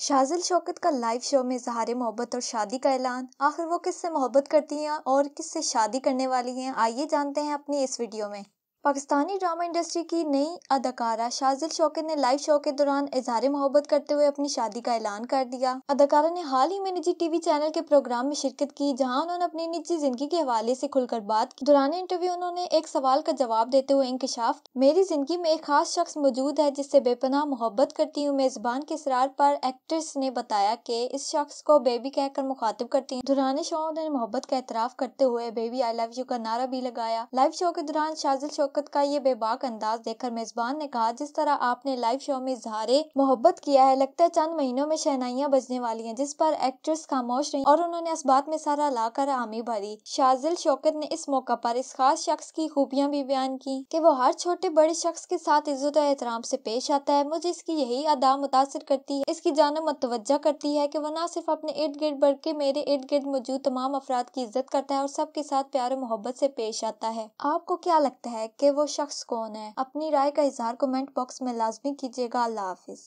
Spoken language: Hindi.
शाजिल शौकत का लाइव शो में जहार मोहब्बत और शादी का ऐलान आखिर वो किससे मोहब्बत करती हैं और किससे शादी करने वाली हैं आइए जानते हैं अपनी इस वीडियो में पाकिस्तानी ड्रामा इंडस्ट्री की नई अदाकारा शाजिल शौकत ने लाइव शो के दौरान इजहार मोहब्बत करते हुए अपनी शादी का ऐलान कर दिया अदाकारा ने हाल ही में निजी टीवी चैनल के प्रोग्राम में शिरकत की जहां उन्होंने अपनी निजी जिंदगी के हवाले से खुलकर बात की दौरान इंटरव्यू उन्होंने एक सवाल का जवाब देते हुए इंकशाफ मेरी जिंदगी में एक खास शख्स मौजूद है जिससे बेपनाह मोहब्बत करती हूँ मेजबान के इसरार पर एक्ट्रेस ने बताया की इस शख्स को बेबी कहकर मुखातिब करती है दौरान शो उन्होंने मोहब्बत का एतराफ करते हुए बेबी आई लव यू का नारा भी लगाया लाइव शो के दौरान शाजिल शो शौकत का ये बेबाक अंदाज देखकर मेजबान ने कहा जिस तरह आपने लाइव शो में इजहार मोहब्बत किया है लगता है चंद महीनों में शहनाइयाँ बजने वाली हैं जिस पर एक्ट्रेस खामोश रही और उन्होंने इस बात में सारा लाकर आमी भरी शाजिल शौकत ने इस मौका पर इस खास शख्स की खूबियाँ भी बयान की कि वो हर छोटे बड़े शख्स के साथ इज्जत और एहतराम से पेश आता है मुझे इसकी यही अदा मुतासर करती है इसकी जानब मतवजा करती है की वह ना सिर्फ अपने इर्द गिर्द बल्कि मेरे इर्द गिर्द मौजूद तमाम अफराद की इज्जत करता है और सबके साथ प्यार मोहब्बत ऐसी पेश आता है आपको क्या लगता है कि वो शख्स कौन है अपनी राय का इजहार कमेंट बॉक्स में लाजमी कीजिएगा अल्लाह हाफिज़